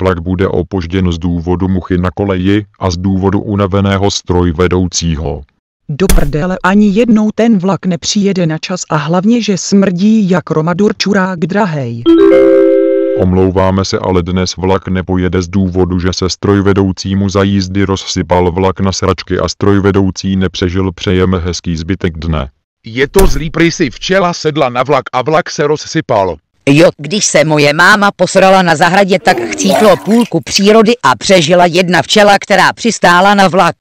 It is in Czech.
Vlak bude opožděn z důvodu muchy na koleji a z důvodu unaveného vedoucího. Do prdele ani jednou ten vlak nepřijede na čas a hlavně, že smrdí jak romadur čurák drahej. Omlouváme se, ale dnes vlak nepojede z důvodu, že se strojvedoucímu za jízdy rozsypal vlak na sračky a strojvedoucí nepřežil přejeme hezký zbytek dne. Je to zlý prysy včela sedla na vlak a vlak se rozsypal. Jo, když se moje máma posrala na zahradě, tak chcítlo půlku přírody a přežila jedna včela, která přistála na vlak.